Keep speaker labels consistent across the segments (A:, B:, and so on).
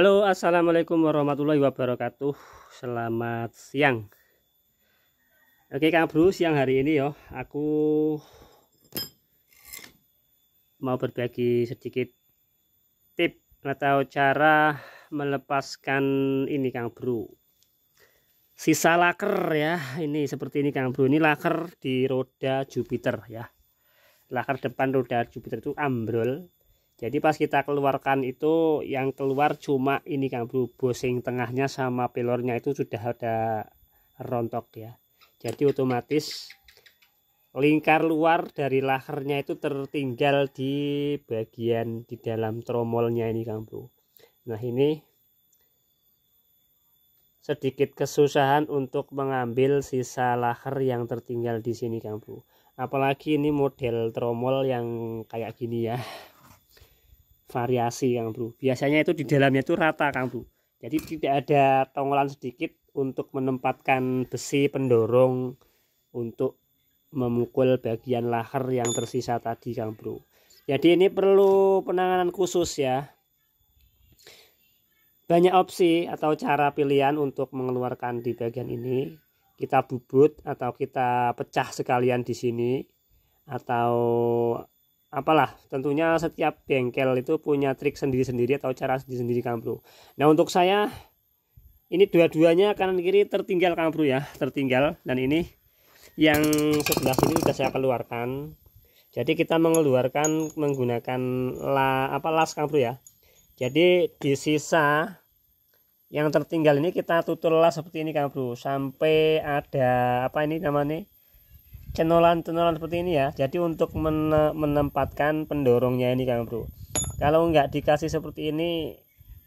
A: Halo assalamualaikum warahmatullahi wabarakatuh Selamat siang Oke Kang Bro siang hari ini yo Aku Mau berbagi sedikit Tip atau cara Melepaskan ini Kang Bro Sisa laker ya Ini seperti ini Kang Bro Ini laker di roda Jupiter ya Laker depan roda Jupiter itu ambrol jadi pas kita keluarkan itu yang keluar cuma ini Kang Bro bosing tengahnya sama pelornya itu sudah ada rontok ya jadi otomatis lingkar luar dari lakernya itu tertinggal di bagian di dalam tromolnya ini Kang Bro nah ini sedikit kesusahan untuk mengambil sisa laker yang tertinggal di sini Kang Bro apalagi ini model tromol yang kayak gini ya variasi Kang Bro. Biasanya itu di dalamnya itu rata Kang Bro. Jadi tidak ada tonggolan sedikit untuk menempatkan besi pendorong untuk memukul bagian lahar yang tersisa tadi Kang Bro. Jadi ini perlu penanganan khusus ya. Banyak opsi atau cara pilihan untuk mengeluarkan di bagian ini. Kita bubut atau kita pecah sekalian di sini atau apalah tentunya setiap bengkel itu punya trik sendiri-sendiri atau cara sendiri-sendiri Kang Bro. Nah, untuk saya ini dua-duanya kanan kiri tertinggal Kang Bro ya, tertinggal dan ini yang sebelah sini sudah saya keluarkan. Jadi kita mengeluarkan menggunakan la apa las Kang Bro ya. Jadi di sisa yang tertinggal ini kita tutul las seperti ini Kang Bro sampai ada apa ini namanya cenolan-cenolan seperti ini ya jadi untuk menempatkan pendorongnya ini Kang Bro kalau nggak dikasih seperti ini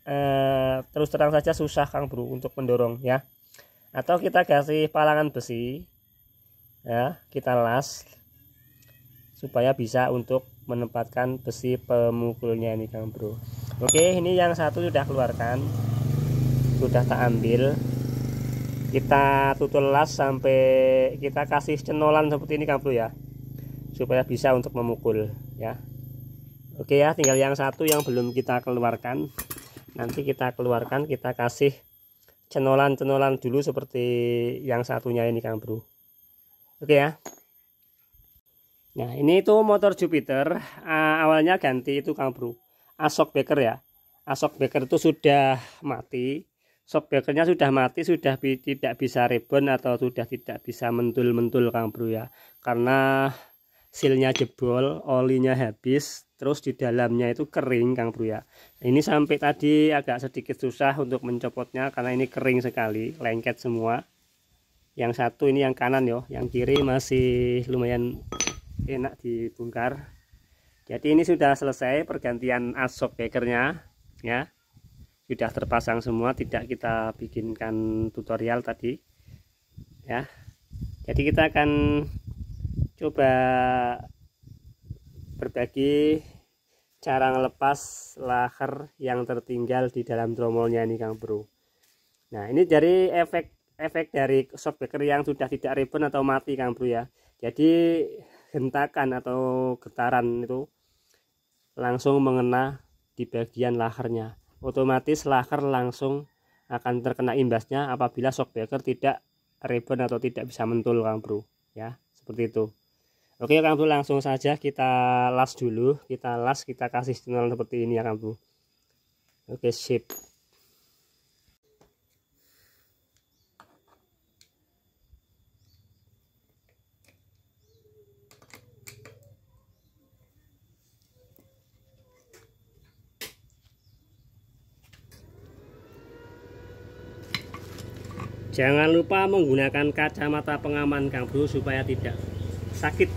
A: eh, terus terang saja susah Kang Bro untuk mendorong ya atau kita kasih palangan besi ya kita las supaya bisa untuk menempatkan besi pemukulnya ini Kang Bro oke ini yang satu sudah keluarkan sudah tak ambil kita tutul las sampai kita kasih cenolan seperti ini bro ya supaya bisa untuk memukul ya oke ya tinggal yang satu yang belum kita keluarkan nanti kita keluarkan kita kasih cenolan-cenolan dulu seperti yang satunya ini kang bro oke ya nah ini itu motor Jupiter uh, awalnya ganti itu kang bro asok beker ya asok beker itu sudah mati shockbreakernya sudah mati sudah tidak bisa rebound atau sudah tidak bisa mentul-mentul Kang Bro ya karena silnya jebol olinya habis terus di dalamnya itu kering Kang Bro ya ini sampai tadi agak sedikit susah untuk mencopotnya karena ini kering sekali lengket semua yang satu ini yang kanan yo yang kiri masih lumayan enak dibongkar jadi ini sudah selesai pergantian asok shockbreakernya ya sudah terpasang semua tidak kita bikinkan tutorial tadi ya jadi kita akan coba berbagi cara ngelepas laher yang tertinggal di dalam tromolnya ini Kang Bro nah ini dari efek efek dari shockbreaker yang sudah tidak ribbon atau mati Kang Bro ya jadi hentakan atau getaran itu langsung mengena di bagian lahernya otomatis laker langsung akan terkena imbasnya apabila shockbreaker tidak rebound atau tidak bisa mentul Kang Bro ya seperti itu Oke Kang Bro langsung saja kita las dulu kita las kita kasih sinyal seperti ini ya Kang Bro Oke sip Jangan lupa menggunakan kacamata pengaman Kang Bro supaya tidak sakit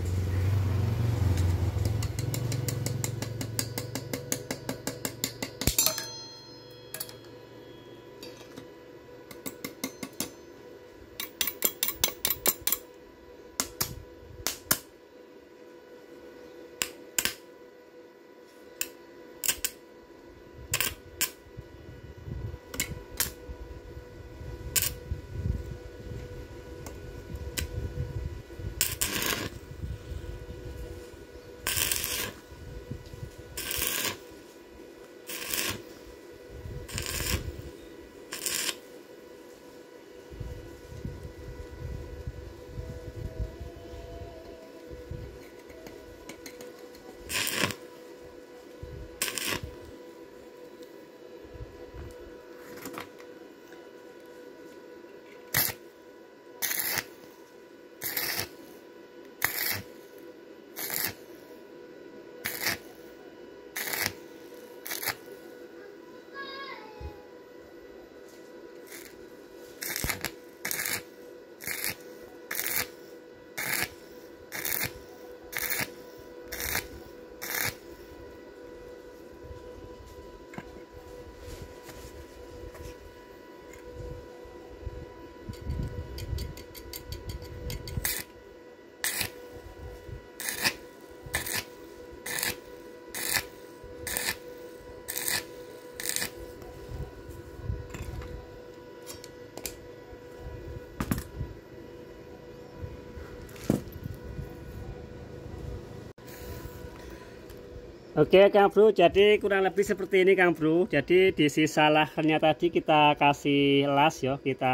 A: Oke Kang Bro, jadi kurang lebih seperti ini Kang Bro. Jadi di sisa lahannya tadi kita kasih las ya, kita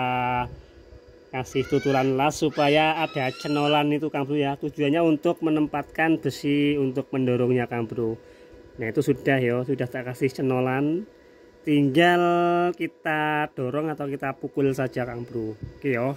A: kasih tuturan las supaya ada cenolan itu Kang Bro ya. Tujuannya untuk menempatkan besi untuk mendorongnya Kang Bro. Nah itu sudah ya, sudah tak kasih cenolan. Tinggal kita dorong atau kita pukul saja Kang Bro. Oke ya.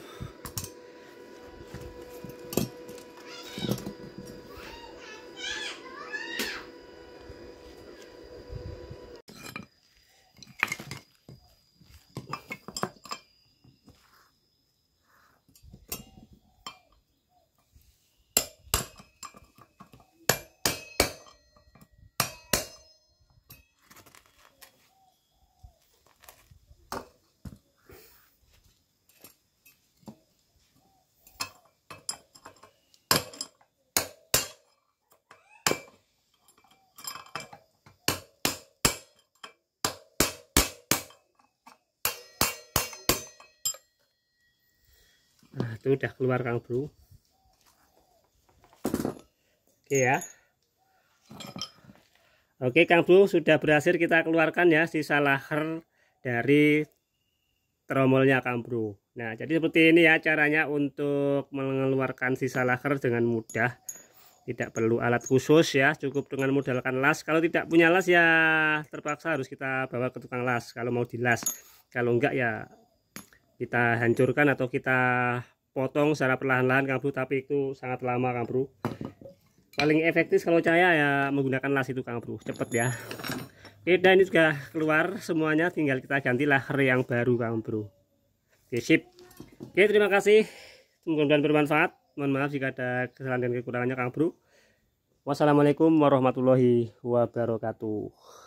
A: itu udah keluar Kang Bro Oke ya Oke Kang Bro sudah berhasil kita keluarkan ya sisa laher dari tromolnya Kang Bro Nah jadi seperti ini ya caranya untuk mengeluarkan sisa laher dengan mudah tidak perlu alat khusus ya cukup dengan modalkan las kalau tidak punya las ya terpaksa harus kita bawa ke tukang las kalau mau dilas kalau enggak ya kita hancurkan atau kita potong secara perlahan-lahan Kang Bro tapi itu sangat lama Kang Bro paling efektif kalau saya ya menggunakan las itu Kang Bro cepet ya oke dan ini sudah keluar semuanya tinggal kita ganti laher yang baru Kang Bro oke sip oke terima kasih mudah-mudahan bermanfaat mohon maaf jika ada kesalahan dan kekurangannya Kang Bro wassalamualaikum warahmatullahi wabarakatuh